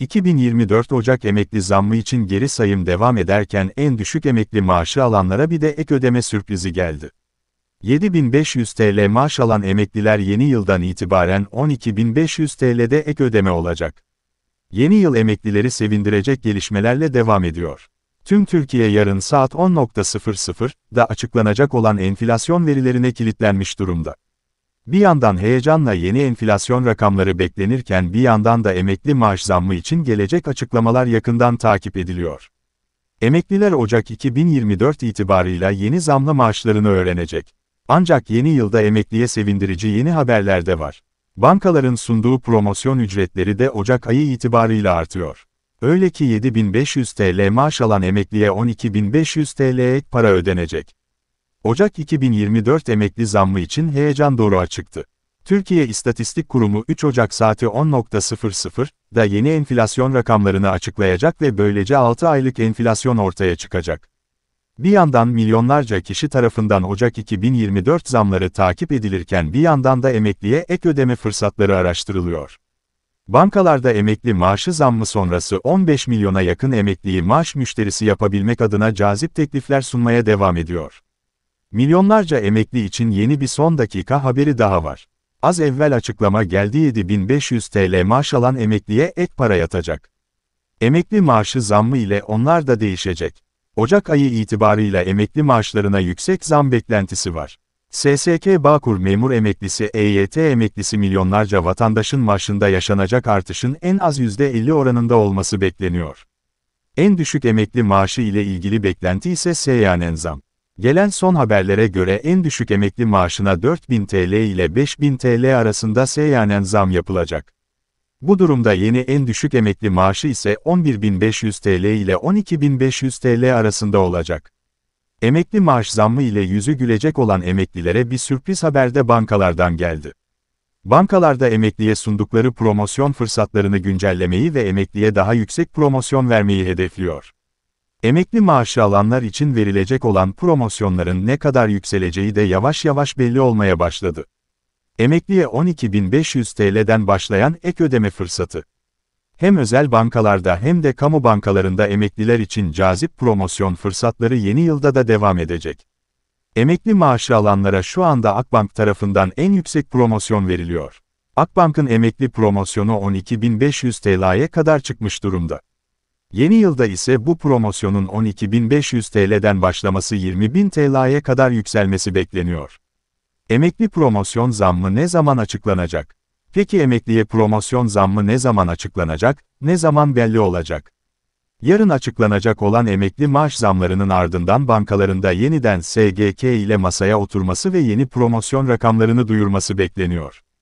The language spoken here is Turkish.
2024 Ocak emekli zammı için geri sayım devam ederken en düşük emekli maaşı alanlara bir de ek ödeme sürprizi geldi. 7500 TL maaş alan emekliler yeni yıldan itibaren 12500 TL'de ek ödeme olacak. Yeni yıl emeklileri sevindirecek gelişmelerle devam ediyor. Tüm Türkiye yarın saat 10.00'da açıklanacak olan enflasyon verilerine kilitlenmiş durumda. Bir yandan heyecanla yeni enflasyon rakamları beklenirken bir yandan da emekli maaş zammı için gelecek açıklamalar yakından takip ediliyor. Emekliler Ocak 2024 itibarıyla yeni zamla maaşlarını öğrenecek. Ancak yeni yılda emekliye sevindirici yeni haberler de var. Bankaların sunduğu promosyon ücretleri de Ocak ayı itibarıyla artıyor. Öyle ki 7500 TL maaş alan emekliye 12500 TL ek para ödenecek. Ocak 2024 emekli zammı için heyecan doğru açıktı. Türkiye İstatistik Kurumu 3 Ocak saati 10.00'da yeni enflasyon rakamlarını açıklayacak ve böylece 6 aylık enflasyon ortaya çıkacak. Bir yandan milyonlarca kişi tarafından Ocak 2024 zamları takip edilirken bir yandan da emekliye ek ödeme fırsatları araştırılıyor. Bankalarda emekli maaşı zammı sonrası 15 milyona yakın emekliyi maaş müşterisi yapabilmek adına cazip teklifler sunmaya devam ediyor. Milyonlarca emekli için yeni bir son dakika haberi daha var. Az evvel açıklama geldi 7500 TL maaş alan emekliye ek para yatacak. Emekli maaşı zammı ile onlar da değişecek. Ocak ayı itibarıyla emekli maaşlarına yüksek zam beklentisi var. SSK Bağkur memur emeklisi EYT emeklisi milyonlarca vatandaşın maaşında yaşanacak artışın en az %50 oranında olması bekleniyor. En düşük emekli maaşı ile ilgili beklenti ise seyyanen zam. Gelen son haberlere göre en düşük emekli maaşına 4000 TL ile 5000 TL arasında seyyanen zam yapılacak. Bu durumda yeni en düşük emekli maaşı ise 11.500 TL ile 12.500 TL arasında olacak. Emekli maaş zammı ile yüzü gülecek olan emeklilere bir sürpriz haber de bankalardan geldi. Bankalarda emekliye sundukları promosyon fırsatlarını güncellemeyi ve emekliye daha yüksek promosyon vermeyi hedefliyor. Emekli maaşı alanlar için verilecek olan promosyonların ne kadar yükseleceği de yavaş yavaş belli olmaya başladı. Emekliye 12.500 TL'den başlayan ek ödeme fırsatı. Hem özel bankalarda hem de kamu bankalarında emekliler için cazip promosyon fırsatları yeni yılda da devam edecek. Emekli maaşı alanlara şu anda Akbank tarafından en yüksek promosyon veriliyor. Akbank'ın emekli promosyonu 12.500 TL'ye kadar çıkmış durumda. Yeni yılda ise bu promosyonun 12.500 TL'den başlaması 20.000 TL'ye kadar yükselmesi bekleniyor. Emekli promosyon zammı ne zaman açıklanacak? Peki emekliye promosyon zammı ne zaman açıklanacak, ne zaman belli olacak? Yarın açıklanacak olan emekli maaş zamlarının ardından bankalarında yeniden SGK ile masaya oturması ve yeni promosyon rakamlarını duyurması bekleniyor.